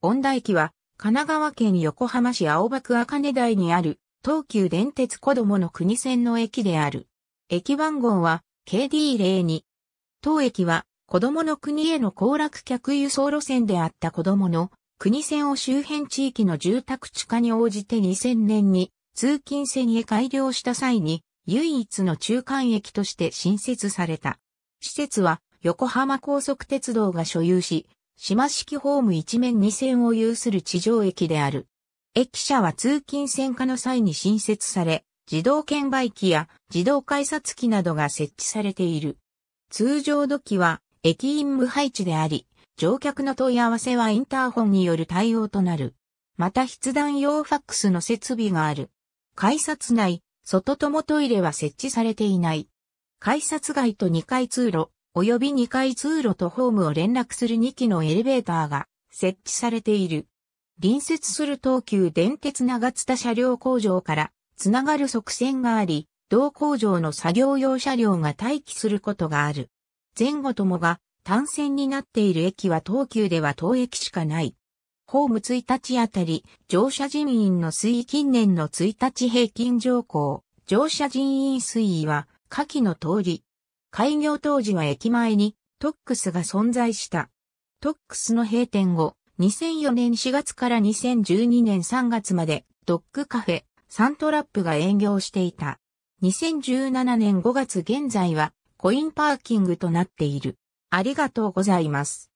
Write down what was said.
恩田駅は、神奈川県横浜市青葉区赤根台にある、東急電鉄子供の国線の駅である。駅番号は、KD02。当駅は、子供の国への行楽客輸送路線であった子供の国線を周辺地域の住宅地下に応じて2000年に通勤線へ改良した際に唯一の中間駅として新設された。施設は横浜高速鉄道が所有し、島式ホーム一面二線を有する地上駅である。駅舎は通勤線化の際に新設され、自動券売機や自動改札機などが設置されている。通常土器は駅員無配置であり、乗客の問い合わせはインターホンによる対応となる。また筆談用ファックスの設備がある。改札内、外ともトイレは設置されていない。改札外と2階通路、及び2階通路とホームを連絡する2機のエレベーターが設置されている。隣接する東急電鉄長津田車両工場からつながる側線があり、同工場の作業用車両が待機することがある。前後ともが単線になっている駅は東急では当駅しかない。ホーム1日あたり、乗車人員の推移近年の1日平均乗降、乗車人員推移は、下記の通り、開業当時は駅前にトックスが存在した。トックスの閉店後、2004年4月から2012年3月までドッグカフェ、サントラップが営業していた。2017年5月現在はコインパーキングとなっている。ありがとうございます。